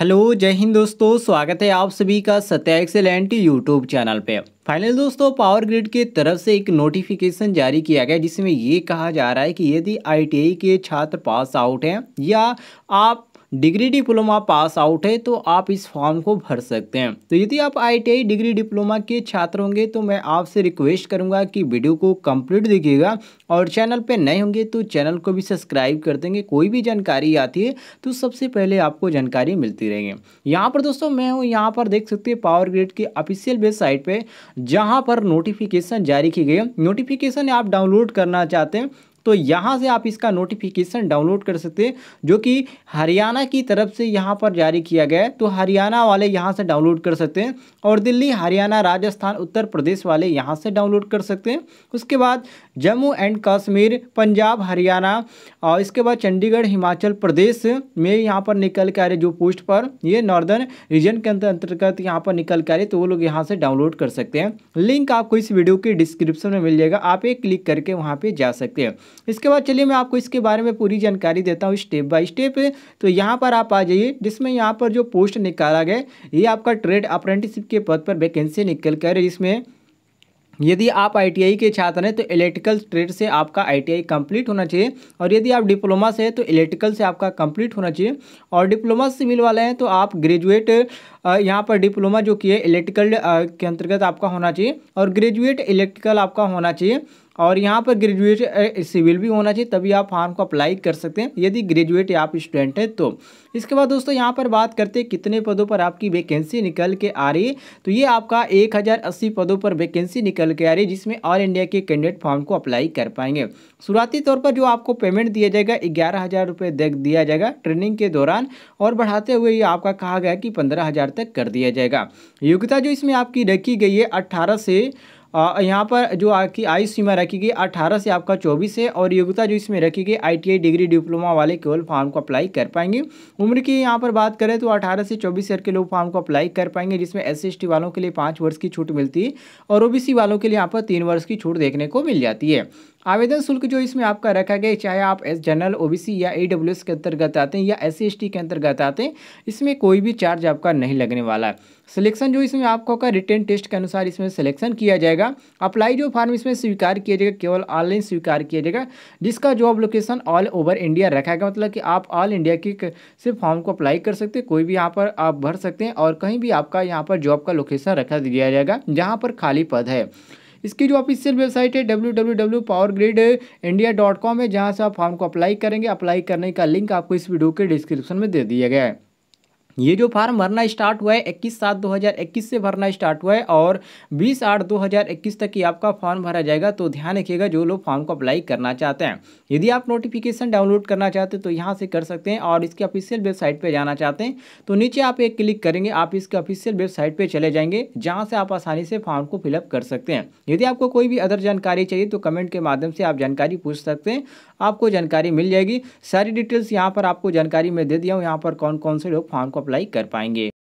hello जय हिंद दोस्तों स्वागत है आप सभी का सत्या एक्सेलेंट यूट्यूब चैनल पे फाइनल दोस्तों पावर ग्रिड के तरफ से एक नोटिफिकेशन जारी किया गया जिसमें ये कहा जा रहा है कि यदि आईटीआई के छात्र पास आउट हैं या आप डिग्री डिप्लोमा पास आउट है तो आप इस फॉर्म को भर सकते हैं तो यदि आप आईटीआई डिग्री डिप्लोमा के छात्र होंगे तो मैं आपसे रिक्वेस्ट करूंगा कि वीडियो को कंप्लीट देखिएगा और चैनल पे नए होंगे तो चैनल को भी सब्सक्राइब कर देंगे कोई भी जानकारी आती है तो सबसे पहले आपको जानकारी मिलती रहेगी यहाँ पर दोस्तों मैं हूँ यहाँ पर देख सकते हैं पावर ग्रिड की ऑफिशियल वेबसाइट पर जहां पर नोटिफिकेशन जारी की गई है नोटिफिकेशन आप डाउनलोड करना चाहते हैं तो यहाँ से आप इसका नोटिफिकेशन डाउनलोड कर सकते हैं जो कि हरियाणा की तरफ से यहाँ पर जारी किया गया है तो हरियाणा वाले यहाँ से डाउनलोड कर सकते हैं और दिल्ली हरियाणा राजस्थान उत्तर प्रदेश वाले यहाँ से डाउनलोड कर सकते हैं उसके बाद जम्मू एंड कश्मीर पंजाब हरियाणा और इसके बाद चंडीगढ़ हिमाचल प्रदेश में यहाँ पर निकल के आ रहे जो पोस्ट पर ये नॉर्दर्न रीजन के अंतर्गत यहाँ पर निकल के आ रहे तो वो लोग यहाँ से डाउनलोड कर सकते हैं लिंक आपको इस वीडियो के डिस्क्रिप्शन में मिल जाएगा आप एक क्लिक करके वहाँ पर जा सकते हैं इसके बाद चलिए मैं आपको इसके बारे में पूरी जानकारी देता हूँ स्टेप बाय स्टेप तो यहाँ पर आप आ जाइए जिसमें यहाँ पर जो पोस्ट निकाला गया ये आपका ट्रेड अप्रेंटिसिप के पद पर वैकेंसी निकल कर जिसमें यदि आप आईटीआई के छात्र हैं तो इलेक्ट्रिकल ट्रेड से आपका आईटीआई कंप्लीट होना चाहिए और यदि आप डिप्लोमा से हैं तो इलेक्ट्रिकल से आपका कंप्लीट होना चाहिए और डिप्लोमा सिविल वाले हैं तो आप ग्रेजुएट यहाँ पर डिप्लोमा जो कि है इलेक्ट्रिकल के अंतर्गत आपका होना चाहिए और ग्रेजुएट इलेक्ट्रिकल आपका होना चाहिए और यहाँ पर ग्रेजुएट सिविल भी होना चाहिए तभी आप फॉर्म को अप्लाई कर सकते हैं यदि ग्रेजुएट आप स्टूडेंट हैं तो इसके बाद दोस्तों यहाँ पर बात करते हैं कितने पदों पर आपकी वैकेंसी निकल के आ रही है तो ये आपका एक पदों पर वैकेंसी निकल के आ रही है जिसमें ऑल इंडिया के कैंडिडेट फॉर्म को अप्लाई कर पाएंगे शुरुआती तौर पर जो आपको पेमेंट दिया जाएगा ग्यारह हज़ार रुपये दिया जाएगा ट्रेनिंग के दौरान और बढ़ाते हुए ये आपका कहा गया कि पंद्रह हज़ार तक कर दिया जाएगा योग्यता जो इसमें आपकी रखी गई है अट्ठारह से यहाँ पर जो आपकी आयु सीमा रखी गई अठारह से आपका चौबीस है और योग्यता जो इसमें रखी गई आई डिग्री डिप्लोमा वाले केवल फॉर्म को अप्लाई कर पाएंगे उम्र की यहाँ पर बात करें तो अठारह से चौबीस ईयर के लोग फॉर्म को अप्लाई कर पाएंगे जिसमें एस सी वालों के लिए पाँच वर्ष की छूट मिलती है और ओ वालों के लिए यहाँ पर तीन वर्ष की छूट देखने को मिल जाती है आवेदन शुल्क जो इसमें आपका रखा गया चाहे आप एस जनरल ओबीसी या ए के अंतर्गत आते हैं या एस सी के अंतर्गत आते हैं इसमें कोई भी चार्ज आपका नहीं लगने वाला है सिलेक्शन जो इसमें आपको का रिटर्न टेस्ट के अनुसार इसमें सिलेक्शन किया जाएगा अप्लाई जो फॉर्म इसमें स्वीकार किया जाएगा केवल ऑनलाइन स्वीकार किया जाएगा जिसका job location all over India रखा गया मतलब कि आप ऑल इंडिया के सिर्फ फॉर्म को अप्लाई कर सकते हैं कोई भी यहाँ पर आप भर सकते हैं और कहीं भी आपका यहाँ पर जॉब का लोकेशन रखा दिया जाएगा जहाँ पर खाली पद है इसकी जो ऑफिशियल वेबसाइट है W W W power grid India dot com है जहाँ से आप फॉर्म को अप्लाई करेंगे अप्लाई करने का लिंक आपको इस वीडियो के डिस्क्रिप्शन में दे दिया गया है ये जो फार्म भरना स्टार्ट हुआ है इक्कीस सात दो हज़ार इक्कीस से भरना स्टार्ट हुआ है और बीस आठ दो हज़ार इक्कीस तक ही आपका फॉर्म भरा जाएगा तो ध्यान रखिएगा जो लोग फॉर्म को अप्लाई करना चाहते हैं यदि आप नोटिफिकेशन डाउनलोड करना चाहते हैं तो यहाँ से कर सकते हैं और इसके ऑफिशियल वेबसाइट पर जाना चाहते हैं तो नीचे आप एक क्लिक करेंगे आप इसके ऑफिशियल वेबसाइट पर चले जाएंगे जहाँ से आप आसानी से फॉर्म को फिलअप कर सकते हैं यदि आपको कोई भी अदर जानकारी चाहिए तो कमेंट के माध्यम से आप जानकारी पूछ सकते हैं आपको जानकारी मिल जाएगी सारी डिटेल्स यहाँ पर आपको जानकारी मैं दे दिया हूँ यहाँ पर कौन कौन से लोग फॉर्म को अप्लाई कर पाएंगे